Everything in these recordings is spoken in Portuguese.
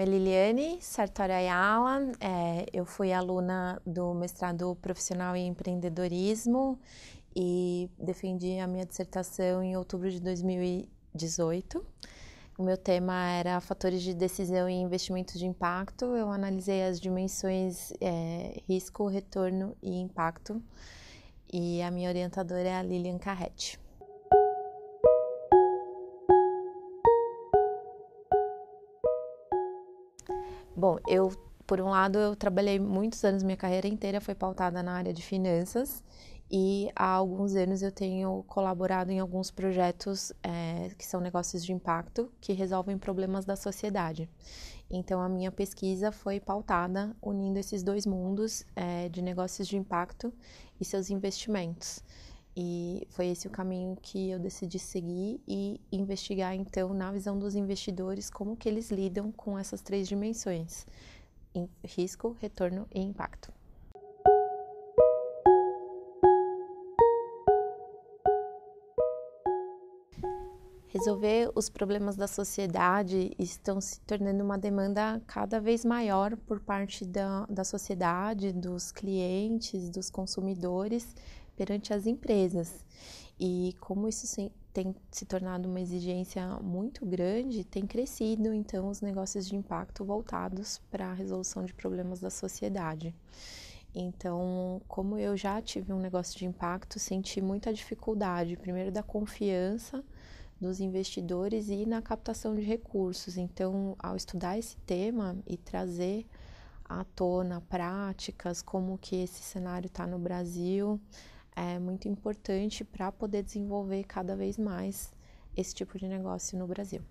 nome é Liliane Sartori Ayala, é, eu fui aluna do mestrado profissional em empreendedorismo e defendi a minha dissertação em outubro de 2018. O meu tema era fatores de decisão e investimentos de impacto. Eu analisei as dimensões é, risco, retorno e impacto. E a minha orientadora é a Lilian Carretti. Bom, eu por um lado eu trabalhei muitos anos, minha carreira inteira foi pautada na área de finanças e há alguns anos eu tenho colaborado em alguns projetos é, que são negócios de impacto que resolvem problemas da sociedade. Então a minha pesquisa foi pautada unindo esses dois mundos é, de negócios de impacto e seus investimentos. E foi esse o caminho que eu decidi seguir e investigar então na visão dos investidores como que eles lidam com essas três dimensões: risco, retorno e impacto. Resolver os problemas da sociedade estão se tornando uma demanda cada vez maior por parte da, da sociedade, dos clientes, dos consumidores, perante as empresas. E como isso se, tem se tornado uma exigência muito grande, tem crescido então os negócios de impacto voltados para a resolução de problemas da sociedade. Então, como eu já tive um negócio de impacto, senti muita dificuldade, primeiro da confiança dos investidores e na captação de recursos. Então, ao estudar esse tema e trazer à tona práticas como que esse cenário está no Brasil, é muito importante para poder desenvolver cada vez mais esse tipo de negócio no Brasil.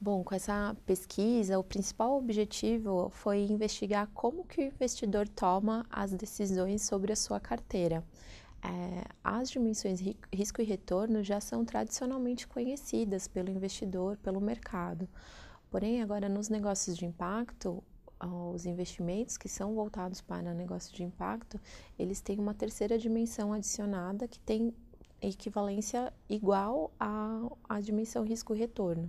Bom, com essa pesquisa, o principal objetivo foi investigar como que o investidor toma as decisões sobre a sua carteira. É, as dimensões risco e retorno já são tradicionalmente conhecidas pelo investidor, pelo mercado, Porém, agora nos negócios de impacto, ah, os investimentos que são voltados para negócio de impacto, eles têm uma terceira dimensão adicionada que tem equivalência igual à, à dimensão risco-retorno.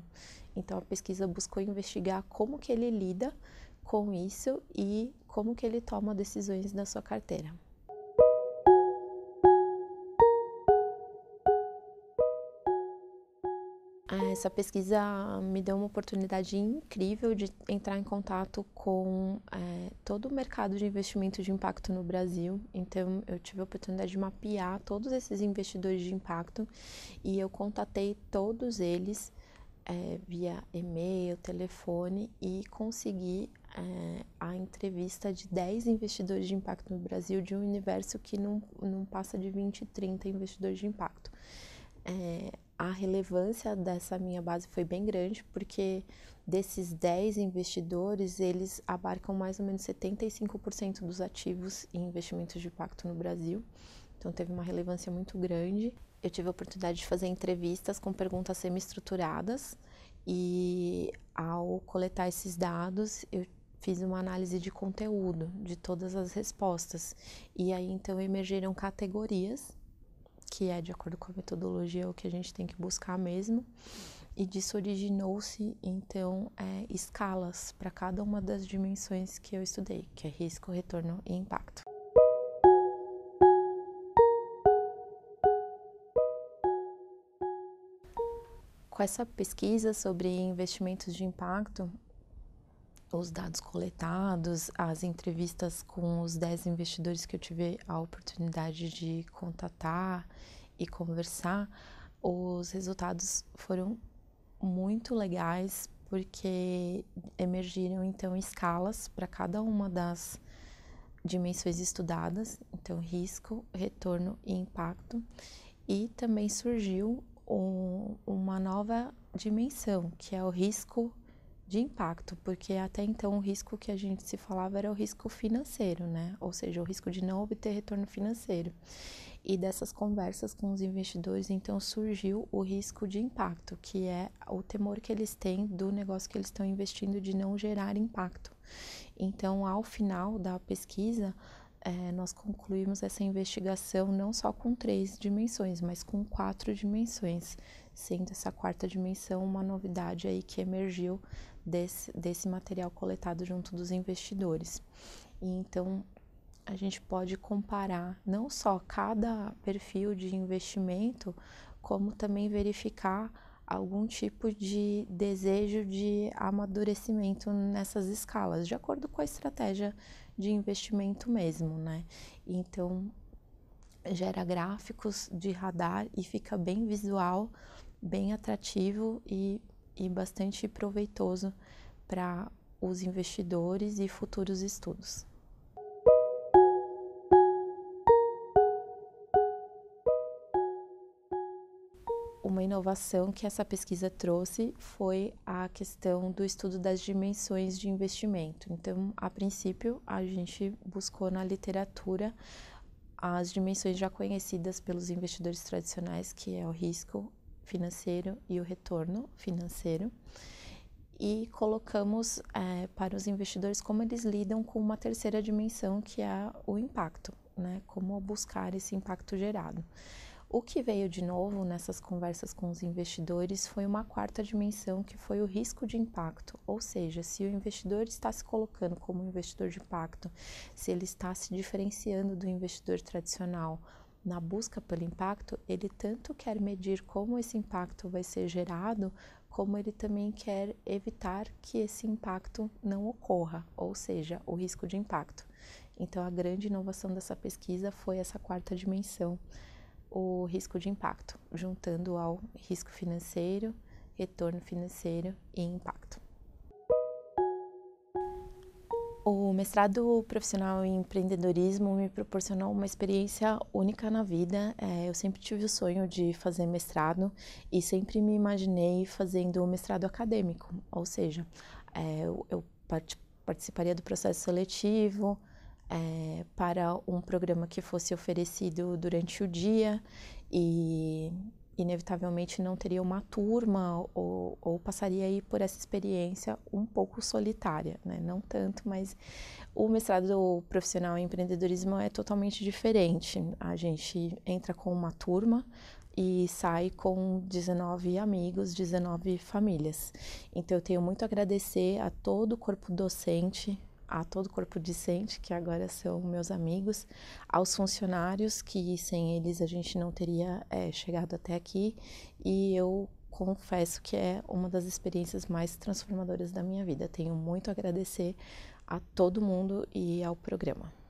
Então, a pesquisa buscou investigar como que ele lida com isso e como que ele toma decisões na sua carteira. essa pesquisa me deu uma oportunidade incrível de entrar em contato com é, todo o mercado de investimento de impacto no Brasil. Então, eu tive a oportunidade de mapear todos esses investidores de impacto e eu contatei todos eles é, via e-mail, telefone e consegui é, a entrevista de 10 investidores de impacto no Brasil, de um universo que não, não passa de 20, 30 investidores de impacto. É, a relevância dessa minha base foi bem grande, porque desses 10 investidores, eles abarcam mais ou menos 75% dos ativos em investimentos de impacto no Brasil. Então teve uma relevância muito grande. Eu tive a oportunidade de fazer entrevistas com perguntas semi-estruturadas e ao coletar esses dados, eu fiz uma análise de conteúdo de todas as respostas. E aí então emergiram categorias que é de acordo com a metodologia é o que a gente tem que buscar mesmo. E disso originou-se então é, escalas para cada uma das dimensões que eu estudei, que é risco, retorno e impacto. Com essa pesquisa sobre investimentos de impacto, os dados coletados, as entrevistas com os 10 investidores que eu tive a oportunidade de contatar e conversar, os resultados foram muito legais porque emergiram então escalas para cada uma das dimensões estudadas, então risco, retorno e impacto, e também surgiu um, uma nova dimensão que é o risco de impacto, porque até então o risco que a gente se falava era o risco financeiro, né? Ou seja, o risco de não obter retorno financeiro. E dessas conversas com os investidores, então surgiu o risco de impacto, que é o temor que eles têm do negócio que eles estão investindo de não gerar impacto. Então, ao final da pesquisa, é, nós concluímos essa investigação não só com três dimensões, mas com quatro dimensões, sendo essa quarta dimensão uma novidade aí que emergiu desse, desse material coletado junto dos investidores. E então a gente pode comparar não só cada perfil de investimento, como também verificar algum tipo de desejo de amadurecimento nessas escalas, de acordo com a estratégia de investimento mesmo, né? Então, gera gráficos de radar e fica bem visual, bem atrativo e, e bastante proveitoso para os investidores e futuros estudos. uma inovação que essa pesquisa trouxe foi a questão do estudo das dimensões de investimento. Então, a princípio, a gente buscou na literatura as dimensões já conhecidas pelos investidores tradicionais, que é o risco financeiro e o retorno financeiro, e colocamos é, para os investidores como eles lidam com uma terceira dimensão, que é o impacto, né? Como buscar esse impacto gerado. O que veio de novo nessas conversas com os investidores foi uma quarta dimensão que foi o risco de impacto, ou seja, se o investidor está se colocando como investidor de impacto, se ele está se diferenciando do investidor tradicional na busca pelo impacto, ele tanto quer medir como esse impacto vai ser gerado, como ele também quer evitar que esse impacto não ocorra, ou seja, o risco de impacto. Então, a grande inovação dessa pesquisa foi essa quarta dimensão o risco de impacto, juntando ao risco financeiro, retorno financeiro e impacto. O mestrado profissional em empreendedorismo me proporcionou uma experiência única na vida. É, eu sempre tive o sonho de fazer mestrado e sempre me imaginei fazendo o mestrado acadêmico, ou seja, é, eu participaria do processo seletivo, é, para um programa que fosse oferecido durante o dia e inevitavelmente não teria uma turma ou, ou passaria aí por essa experiência um pouco solitária, né? não tanto, mas o mestrado profissional em empreendedorismo é totalmente diferente. A gente entra com uma turma e sai com 19 amigos, 19 famílias. Então eu tenho muito a agradecer a todo o corpo docente a todo o corpo discente, que agora são meus amigos, aos funcionários, que sem eles a gente não teria é, chegado até aqui, e eu confesso que é uma das experiências mais transformadoras da minha vida. Tenho muito a agradecer a todo mundo e ao programa.